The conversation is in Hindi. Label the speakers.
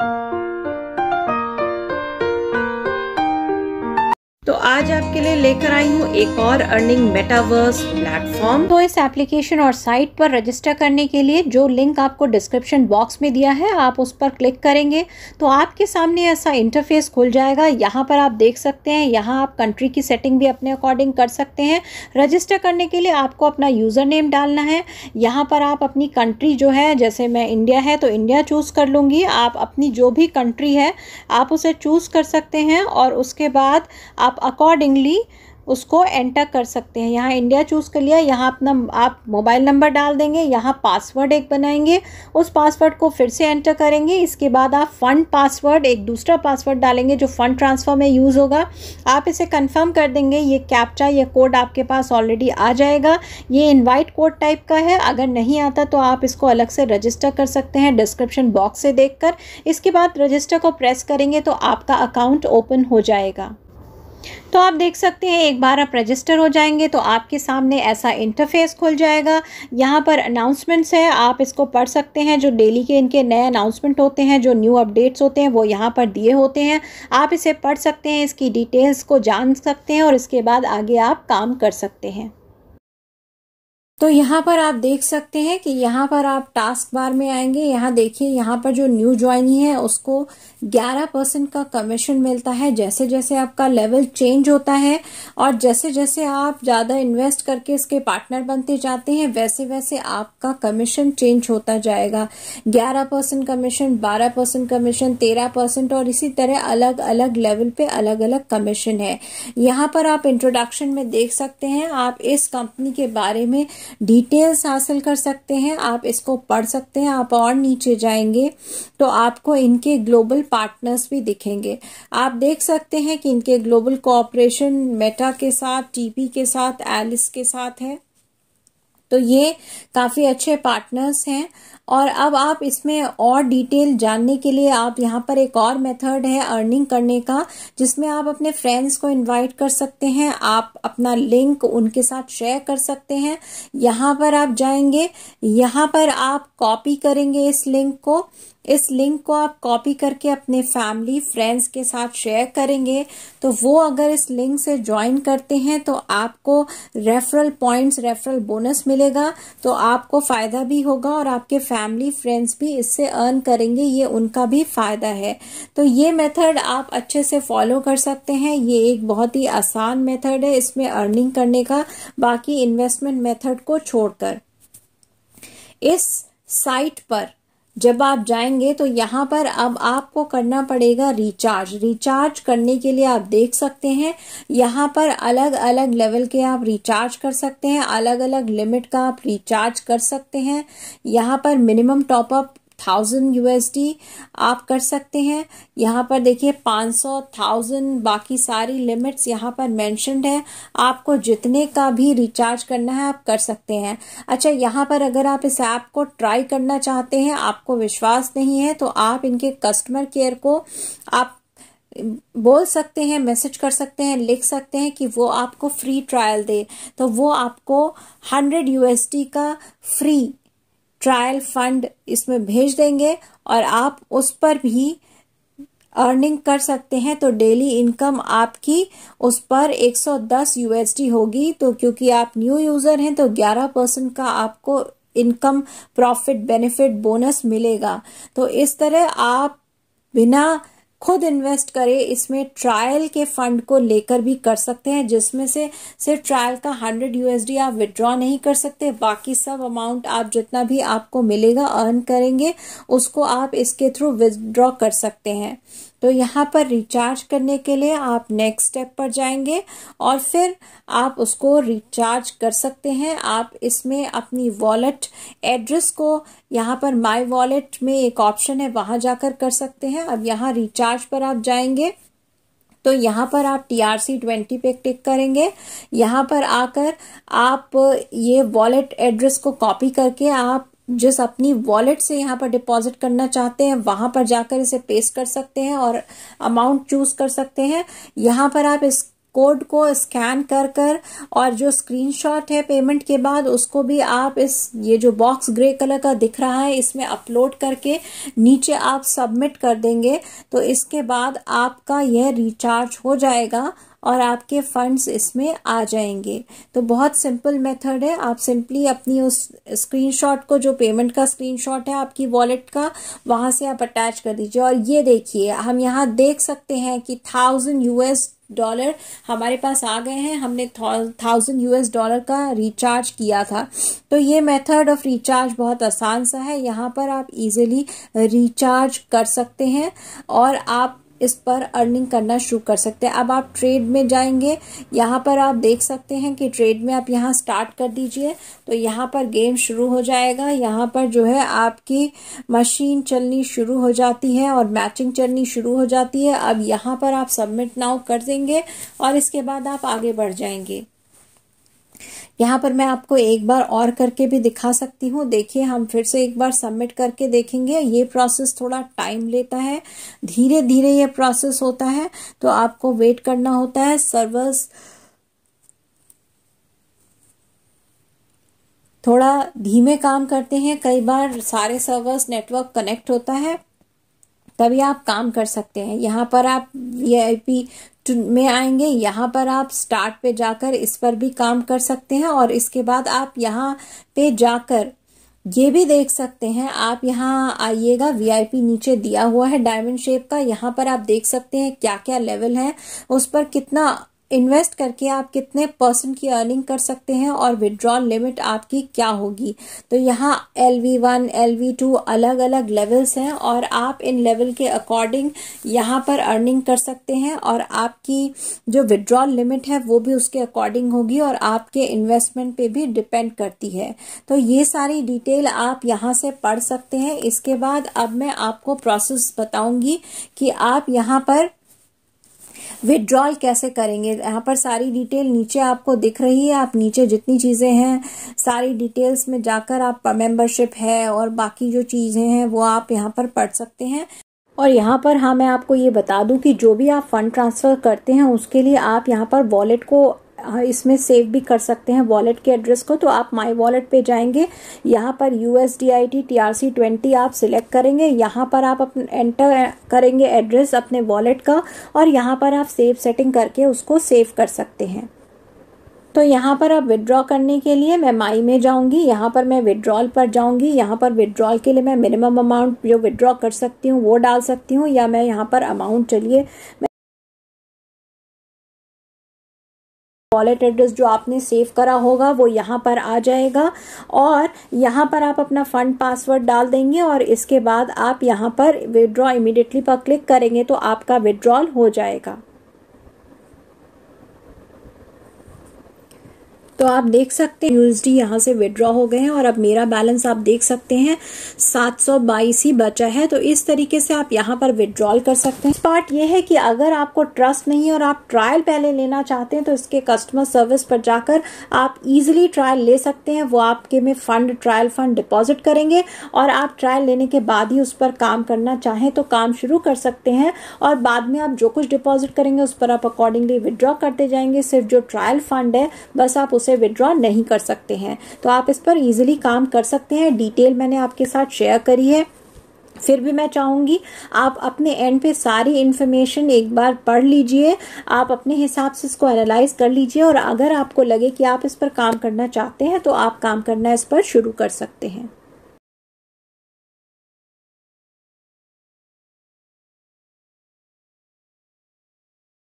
Speaker 1: Thank you. तो आज आपके लिए लेकर आई हूँ एक और अर्निंग मेटावर्स प्लेटफॉर्म तो इस एप्लीकेशन और साइट पर रजिस्टर करने के लिए जो लिंक आपको डिस्क्रिप्शन बॉक्स में दिया है आप उस पर क्लिक करेंगे तो आपके सामने ऐसा इंटरफेस खुल जाएगा यहाँ पर आप देख सकते हैं यहाँ आप कंट्री की सेटिंग भी अपने अकॉर्डिंग कर सकते हैं रजिस्टर करने के लिए आपको अपना यूज़र नेम डालना है यहाँ पर आप अपनी कंट्री जो है जैसे मैं इंडिया है तो इंडिया चूज़ कर लूँगी आप अपनी जो भी कंट्री है आप उसे चूज़ कर सकते हैं और उसके बाद आप आप अकॉर्डिंगली उसको एंटर कर सकते हैं यहाँ इंडिया चूज़ कर लिया यहाँ अपना आप मोबाइल नंबर डाल देंगे यहाँ पासवर्ड एक बनाएंगे उस पासवर्ड को फिर से एंटर करेंगे इसके बाद आप फ़ंड पासवर्ड एक दूसरा पासवर्ड डालेंगे जो फ़ंड ट्रांसफ़र में यूज़ होगा आप इसे कंफर्म कर देंगे ये कैप्चा ये कोड आपके पास ऑलरेडी आ जाएगा ये इन्वाइट कोड टाइप का है अगर नहीं आता तो आप इसको अलग से रजिस्टर कर सकते हैं डिस्क्रिप्शन बॉक्स से देख कर इसके बाद रजिस्टर को प्रेस करेंगे तो आपका अकाउंट ओपन हो जाएगा तो आप देख सकते हैं एक बार आप रजिस्टर हो जाएंगे तो आपके सामने ऐसा इंटरफेस खुल जाएगा यहाँ पर अनाउंसमेंट्स है आप इसको पढ़ सकते हैं जो डेली के इनके नए अनाउंसमेंट होते हैं जो न्यू अपडेट्स होते हैं वो यहाँ पर दिए होते हैं आप इसे पढ़ सकते हैं इसकी डिटेल्स को जान सकते हैं और इसके बाद आगे आप काम कर सकते हैं तो यहाँ पर आप देख सकते हैं कि यहाँ पर आप टास्क बार में आएंगे यहाँ देखिए यहाँ पर जो न्यू ज्वाइनी है उसको 11 परसेंट का कमीशन मिलता है जैसे जैसे आपका लेवल चेंज होता है और जैसे जैसे आप ज़्यादा इन्वेस्ट करके इसके पार्टनर बनते जाते हैं वैसे वैसे आपका कमीशन चेंज होता जाएगा ग्यारह परसेंट कमीशन बारह परसेंट कमीशन तेरह परसेंट और इसी तरह अलग अलग लेवल पे अलग अलग कमीशन है यहाँ पर आप इंट्रोडक्शन में देख सकते हैं आप इस कंपनी के बारे में डिटेल्स हासिल कर सकते हैं आप इसको पढ़ सकते हैं आप और नीचे जाएंगे तो आपको इनके ग्लोबल पार्टनर्स भी दिखेंगे आप देख सकते हैं कि इनके ग्लोबल कोऑपरेशन मेटा के साथ टीपी के साथ एलिस के साथ है तो ये काफ़ी अच्छे पार्टनर्स हैं और अब आप इसमें और डिटेल जानने के लिए आप यहाँ पर एक और मेथड है अर्निंग करने का जिसमें आप अपने फ्रेंड्स को इनवाइट कर सकते हैं आप अपना लिंक उनके साथ शेयर कर सकते हैं यहाँ पर आप जाएंगे यहाँ पर आप कॉपी करेंगे इस लिंक को इस लिंक को आप कॉपी करके अपने फैमिली फ्रेंड्स के साथ शेयर करेंगे तो वो अगर इस लिंक से ज्वाइन करते हैं तो आपको रेफरल पॉइंट्स रेफरल बोनस मिलेगा तो आपको फ़ायदा भी होगा और आपके फैमिली फ्रेंड्स भी इससे अर्न करेंगे ये उनका भी फ़ायदा है तो ये मेथड आप अच्छे से फॉलो कर सकते हैं ये एक बहुत ही आसान मेथड है इसमें अर्निंग करने का बाकी इन्वेस्टमेंट मेथड को छोड़कर इस साइट पर जब आप जाएंगे तो यहाँ पर अब आपको करना पड़ेगा रिचार्ज रिचार्ज करने के लिए आप देख सकते हैं यहाँ पर अलग अलग लेवल के आप रिचार्ज कर सकते हैं अलग अलग लिमिट का आप रिचार्ज कर सकते हैं यहाँ पर मिनिमम टॉपअप थाउजेंड यूएसडी आप कर सकते हैं यहाँ पर देखिए पाँच सौ थाउजेंड बाकी सारी लिमिट्स यहाँ पर मैंशनड है आपको जितने का भी रिचार्ज करना है आप कर सकते हैं अच्छा यहाँ पर अगर आप इस ऐप को ट्राई करना चाहते हैं आपको विश्वास नहीं है तो आप इनके कस्टमर केयर को आप बोल सकते हैं मैसेज कर सकते हैं लिख सकते हैं कि वो आपको फ्री ट्रायल दे तो वो आपको हंड्रेड यूएसडी का फ्री ट्रायल फंड इसमें भेज देंगे और आप उस पर भी अर्निंग कर सकते हैं तो डेली इनकम आपकी उस पर 110 यूएसडी होगी तो क्योंकि आप न्यू यूजर हैं तो 11 परसेंट का आपको इनकम प्रॉफिट बेनिफिट बोनस मिलेगा तो इस तरह आप बिना खुद इन्वेस्ट करें इसमें ट्रायल के फंड को लेकर भी कर सकते हैं जिसमें से सिर्फ ट्रायल का हंड्रेड यूएसडी आप विदड्रॉ नहीं कर सकते बाकी सब अमाउंट आप जितना भी आपको मिलेगा अर्न करेंगे उसको आप इसके थ्रू विदड्रॉ कर सकते हैं तो यहाँ पर रिचार्ज करने के लिए आप नेक्स्ट स्टेप पर जाएंगे और फिर आप उसको रिचार्ज कर सकते हैं आप इसमें अपनी वॉलेट एड्रेस को यहाँ पर माय वॉलेट में एक ऑप्शन है वहाँ जाकर कर सकते हैं अब यहाँ रिचार्ज चार्ज पर आप जाएंगे तो यहाँ पर आप टी आर सी ट्वेंटी पे टिक करेंगे यहाँ पर आकर आप ये वॉलेट एड्रेस को कॉपी करके आप जिस अपनी वॉलेट से यहाँ पर डिपॉजिट करना चाहते हैं वहां पर जाकर इसे पेस्ट कर सकते हैं और अमाउंट चूज कर सकते हैं यहाँ पर आप इस कोड को स्कैन कर कर और जो स्क्रीनशॉट है पेमेंट के बाद उसको भी आप इस ये जो बॉक्स ग्रे कलर का दिख रहा है इसमें अपलोड करके नीचे आप सबमिट कर देंगे तो इसके बाद आपका यह रिचार्ज हो जाएगा और आपके फंड्स इसमें आ जाएंगे तो बहुत सिंपल मेथड है आप सिंपली अपनी उस स्क्रीनशॉट को जो पेमेंट का स्क्रीनशॉट है आपकी वॉलेट का वहाँ से आप अटैच कर दीजिए और ये देखिए हम यहाँ देख सकते हैं कि थाउजेंड यूएस डॉलर हमारे पास आ गए हैं हमने थाउजेंड यूएस डॉलर का रिचार्ज किया था तो ये मेथड ऑफ रिचार्ज बहुत आसान सा है यहाँ पर आप इजीली रिचार्ज कर सकते हैं और आप इस पर अर्निंग करना शुरू कर सकते हैं अब आप ट्रेड में जाएंगे यहाँ पर आप देख सकते हैं कि ट्रेड में आप यहाँ स्टार्ट कर दीजिए तो यहाँ पर गेम शुरू हो जाएगा यहाँ पर जो है आपकी मशीन चलनी शुरू हो जाती है और मैचिंग चलनी शुरू हो जाती है अब यहाँ पर आप सबमिट नाउ कर देंगे और इसके बाद आप आगे बढ़ जाएंगे यहाँ पर मैं आपको एक बार और करके भी दिखा सकती हूँ देखिए हम फिर से एक बार सबमिट करके देखेंगे ये प्रोसेस थोड़ा टाइम लेता है धीरे धीरे ये प्रोसेस होता है तो आपको वेट करना होता है सर्वर्स थोड़ा धीमे काम करते हैं कई बार सारे सर्वर्स नेटवर्क कनेक्ट होता है तभी आप काम कर सकते हैं यहाँ पर आप वी में आएंगे यहाँ पर आप स्टार्ट पे जाकर इस पर भी काम कर सकते हैं और इसके बाद आप यहाँ पे जाकर ये भी देख सकते हैं आप यहाँ आइएगा वीआईपी नीचे दिया हुआ है डायमंड शेप का यहाँ पर आप देख सकते हैं क्या क्या लेवल है उस पर कितना इन्वेस्ट करके आप कितने परसेंट की अर्निंग कर सकते हैं और विड्रॉल लिमिट आपकी क्या होगी तो यहाँ L V one L V two अलग अलग लेवल्स हैं और आप इन लेवल के अकॉर्डिंग यहाँ पर अर्निंग कर सकते हैं और आपकी जो विड्रॉल लिमिट है वो भी उसके अकॉर्डिंग होगी और आपके इन्वेस्टमेंट पे भी डिपेंड करती है तो ये सारी डिटेल आप यहाँ से पढ़ सकते हैं इसके बाद अब मैं आपको प्रोसेस बताऊंगी कि आप यहाँ पर विड्रॉल कैसे करेंगे यहाँ पर सारी डिटेल नीचे आपको दिख रही है आप नीचे जितनी चीज़ें हैं सारी डिटेल्स में जाकर आप मेंबरशिप है और बाकी जो चीज़ें हैं वो आप यहाँ पर पढ़ सकते हैं और यहाँ पर हाँ मैं आपको ये बता दूं कि जो भी आप फ़ंड ट्रांसफ़र करते हैं उसके लिए आप यहाँ पर वॉलेट को हाँ, इसमें सेव भी कर सकते हैं वॉलेट के एड्रेस को तो आप माई वॉलेट पे जाएंगे यहाँ पर U S D I T T R C twenty आप सिलेक्ट करेंगे यहाँ पर आप अपने एंटर करेंगे एड्रेस अपने वॉलेट का और यहाँ पर आप सेव सेटिंग करके उसको सेव कर सकते हैं तो यहाँ पर अब विड्रॉ करने के लिए मैं माई में जाऊँगी यहाँ पर मैं विड्रॉल पर जाऊँगी यहाँ पर विड्रॉल के लिए मैं मिनिमम अमाउंट जो विड्रॉ कर सकती हूँ वो डाल सकती हूँ या मैं यहाँ पर अमाउंट चलिए वॉलेट एड्रेस जो आपने सेव करा होगा वो यहाँ पर आ जाएगा और यहाँ पर आप अपना फ़ंड पासवर्ड डाल देंगे और इसके बाद आप यहाँ पर विड्रॉ इमिडिएटली पर क्लिक करेंगे तो आपका विड्रॉल हो जाएगा तो आप देख सकते हैं यूएसडी यहाँ से विड्रॉ हो गए हैं और अब मेरा बैलेंस आप देख सकते हैं 722 ही बचा है तो इस तरीके से आप यहाँ पर विड्रॉल कर सकते हैं पार्ट ये है कि अगर आपको ट्रस्ट नहीं है और आप ट्रायल पहले लेना चाहते हैं तो इसके कस्टमर सर्विस पर जाकर आप इजिली ट्रायल ले सकते हैं वो आपके में फंड ट्रायल फंड डिपॉजिट करेंगे और आप ट्रायल लेने के बाद ही उस पर काम करना चाहें तो काम शुरू कर सकते हैं और बाद में आप जो कुछ डिपॉजिट करेंगे उस पर आप अकॉर्डिंगली विड्रॉ करते जाएंगे सिर्फ जो ट्रायल फंड है बस आप उस से विड्रॉ नहीं कर सकते हैं तो आप इस पर ईजिली काम कर सकते हैं डिटेल मैंने आपके साथ शेयर करी है फिर भी मैं चाहूँगी आप अपने एंड पे सारी इन्फॉर्मेशन एक बार पढ़ लीजिए आप अपने हिसाब से इसको एनालाइज कर लीजिए और अगर आपको लगे कि आप इस पर काम करना चाहते हैं तो आप काम करना इस पर शुरू कर सकते हैं